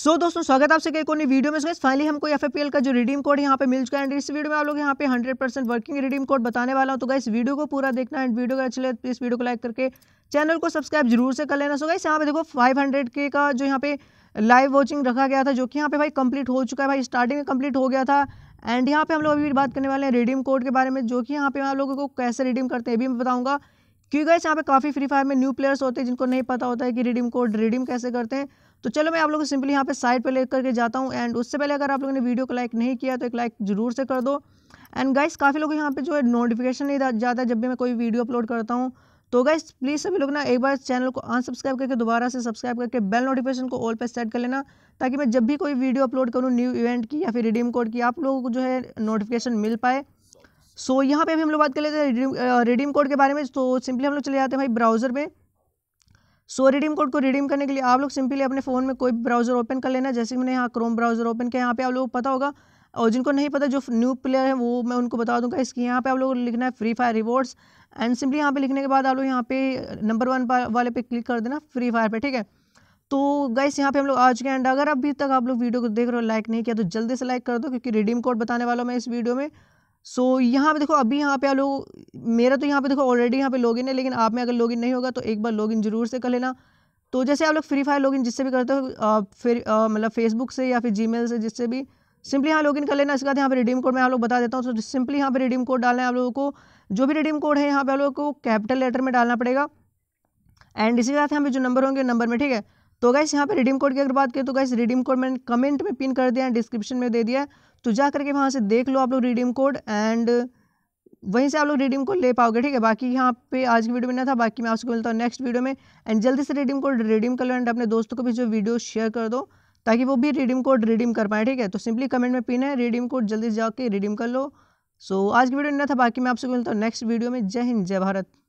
सो so, दोस्तों स्वागत आपसे कई कोई वीडियो में फाइनली हमको एफ का जो रिडीम कोड यहाँ पे मिल चुका है एंड इस वीडियो में आप लोग यहाँ पे 100 परसेंट वर्किंग रिडीम कोड बताने वाला हूँ तो गाइस वीडियो को पूरा देखना एंड वीडियो का अच्छी लगे प्लीज़ तो वीडियो को लाइक करके चैनल को सब्सक्राइब जरूर से कर लेना सो गाइस यहाँ पे देखो फाइव के का जो यहाँ पे लाइव वॉचिंग रखा गया था जो कि यहाँ पे भाई कंप्लीट हो चुका है भाई स्टार्टिंग में कंप्लीट हो गया था एंड यहाँ पे हम लोग अभी बात करने वाले हैं रिडीम कोड के बारे में जो कि यहाँ पे आप लोगों को कैसे रिडीम करते हैं ये भी मैं बताऊँगा क्योंकि गाइस यहाँ पे काफ़ी फ्री फायर में न्यू प्लेयर्स होते हैं जिनको नहीं पता होता है कि रिडीम कोड रिडीम कैसे करते हैं तो चलो मैं आप लोगों को सिंपली यहाँ पे साइड पे ले करके जाता हूँ एंड उससे पहले अगर आप लोगों ने वीडियो को लाइक नहीं किया तो एक लाइक जरूर से कर दो एंड गाइस काफ़ी लोग यहाँ पे जो है नोटिफिकेशन नहीं जाता जब भी मैं कोई वीडियो अपलोड करता हूँ तो गाइस प्लीज़ सभी लोग ना एक बार चैनल को अनसब्सक्राइब करके दोबारा से सब्सक्राइब करके बेल नोटिफिकेशन को ऑल पर सेट कर लेना ताकि मैं जब भी कोई वीडियो अपलोड करूँ न्यू इवेंट की या फिर रिडीम कोड की आप लोगों को जो है नोटिफिकेशन मिल पाए सो यहाँ पर भी हम लोग बात कर लेते हैं रिडीम कोड के बारे में तो सिंपली हम लोग चले जाते हैं भाई ब्राउज़र में सो रिडीम कोड को रिडीम करने के लिए आप लोग सिंपली अपने फ़ोन में कोई ब्राउज़र ओपन कर लेना जैसे मैंने यहाँ क्रोम ब्राउज़र ओपन किया यहाँ पे आप लोगों को पता होगा और जिनको नहीं पता जो न्यू प्लेयर है वो मैं उनको बता दूंगा इसकी यहाँ पे आप लोग लिखना है Free Fire rewards and simply यहाँ पे लिखने के बाद आप लोग यहाँ पे नंबर वन वाले पे क्लिक कर देना फ्री फायर पे ठीक है तो गाइस यहाँ पे हम लोग आज के एंड अगर अभी तक आप लोग वीडियो को देख रहे हो लाइक नहीं किया तो जल्दी से लाइक कर दो क्योंकि रिडीम कोड बताने वाला मैं इस वीडियो में सो so, यहाँ पे देखो अभी यहाँ पे आप लोग मेरा तो यहाँ पे देखो ऑलरेडी यहाँ पे लॉगिन है लेकिन आप में अगर लॉगिन नहीं होगा तो एक बार लॉगिन जरूर से कर लेना तो जैसे आप लोग फ्री फायर लॉगिन जिससे भी करते हो फिर मतलब फेसबुक से या फिर जी से जिससे भी सिंपली यहाँ लॉगिन कर लेना इसके बाद यहाँ पे रिडीम कोड मैं आप लोग बता देता हूँ तो सिंपली यहाँ पे रिडीम कोड डालना है आप लोगों को जो भी रिडीम कोड है यहाँ पे आप लोगों को कैपिटल लेटर में डालना पड़ेगा एंड इसी के साथ यहाँ पे जो नंबर होंगे नंबर में ठीक है तो गैस यहाँ पे रिडीम कोड की अगर बात करें तो गैस रिडीम कोड मैंने कमेंट में पिन कर दिया है डिस्क्रिप्शन में दे दिया है तो जा करके वहाँ से देख लो आप लोग रिडीम कोड एंड वहीं से आप लोग रिडीम कोड ले पाओगे ठीक है बाकी यहाँ पे आज की वीडियो में ना था बाकी मैं आपको मिलता हूँ नेक्स्ट वीडियो में एंड जल्दी से रिडीम कोड रिडीम कर लो एंड अपने दोस्तों को भी जो वीडियो शेयर कर दो ताकि वो भी रिडीम कोड रिडीम कर पाए ठीक है तो सिंपली कमेंट में पिन है रिडीम कोड जल्दी से जाके रिडीम कर लो सो so, आज की वीडियो में ना था बाकी मैं आपसे मिलता हूँ नेक्स्ट वीडियो तो में जय हिंद जय भारत